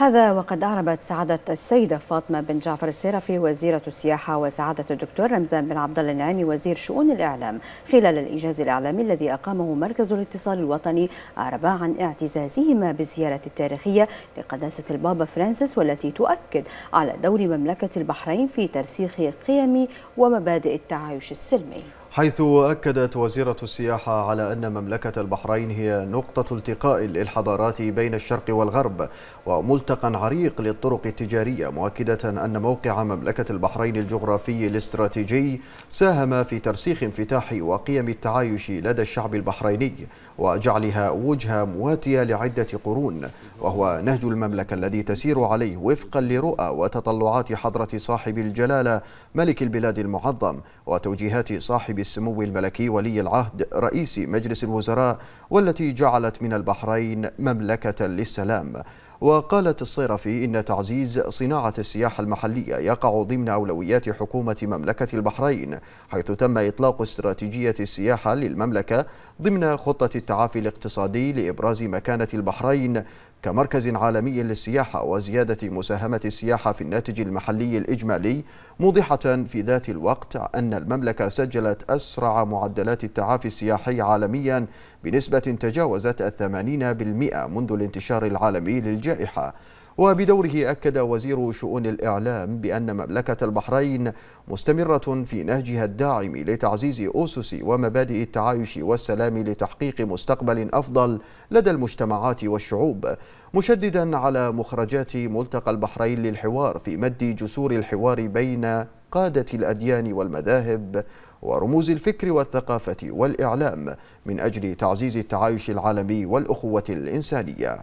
هذا وقد أعربت سعادة السيدة فاطمة بن جعفر السيرفي وزيرة السياحة وسعادة الدكتور رمزان بن عبد الله النعيمي وزير شؤون الإعلام خلال الإنجاز الإعلامي الذي أقامه مركز الاتصال الوطني أعربا عن اعتزازهما بالزيارة التاريخية لقداسة البابا فرانسيس والتي تؤكد على دور مملكة البحرين في ترسيخ قيم ومبادئ التعايش السلمي حيث أكدت وزيرة السياحة على أن مملكة البحرين هي نقطة التقاء للحضارات بين الشرق والغرب وملتقى عريق للطرق التجارية مؤكدة أن موقع مملكة البحرين الجغرافي الاستراتيجي ساهم في ترسيخ انفتاح وقيم التعايش لدى الشعب البحريني وجعلها وجهة مواتية لعدة قرون وهو نهج المملكة الذي تسير عليه وفقا لرؤى وتطلعات حضرة صاحب الجلالة ملك البلاد المعظم وتوجيهات صاحب السمو الملكي ولي العهد رئيس مجلس الوزراء والتي جعلت من البحرين مملكة للسلام وقالت الصيرفي إن تعزيز صناعة السياحة المحلية يقع ضمن أولويات حكومة مملكة البحرين حيث تم إطلاق استراتيجية السياحة للمملكة ضمن خطة التعافي الاقتصادي لإبراز مكانة البحرين كمركز عالمي للسياحة وزيادة مساهمة السياحة في الناتج المحلي الإجمالي موضحة في ذات الوقت أن المملكة سجلت أسرع معدلات التعافي السياحي عالميا بنسبة تجاوزت الثمانين بالمئة منذ الانتشار العالمي للجائحة الجائحة وبدوره أكد وزير شؤون الإعلام بأن مملكة البحرين مستمرة في نهجها الداعم لتعزيز أسس ومبادئ التعايش والسلام لتحقيق مستقبل أفضل لدى المجتمعات والشعوب مشددا على مخرجات ملتقى البحرين للحوار في مد جسور الحوار بين قادة الأديان والمذاهب ورموز الفكر والثقافة والإعلام من أجل تعزيز التعايش العالمي والأخوة الإنسانية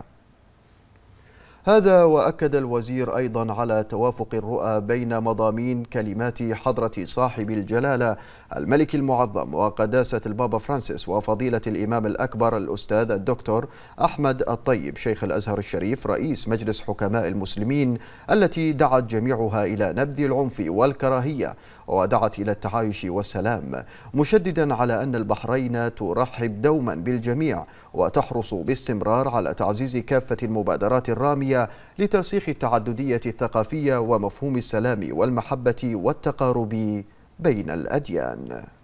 هذا وأكد الوزير أيضا على توافق الرؤى بين مضامين كلمات حضرة صاحب الجلالة الملك المعظم وقداسة البابا فرانسيس وفضيلة الإمام الأكبر الأستاذ الدكتور أحمد الطيب شيخ الأزهر الشريف رئيس مجلس حكماء المسلمين التي دعت جميعها إلى نبذ العنف والكراهية ودعت إلى التعايش والسلام مشددا على أن البحرين ترحب دوما بالجميع وتحرص باستمرار على تعزيز كافة المبادرات الرامية لترسيخ التعددية الثقافية ومفهوم السلام والمحبة والتقارب بين الأديان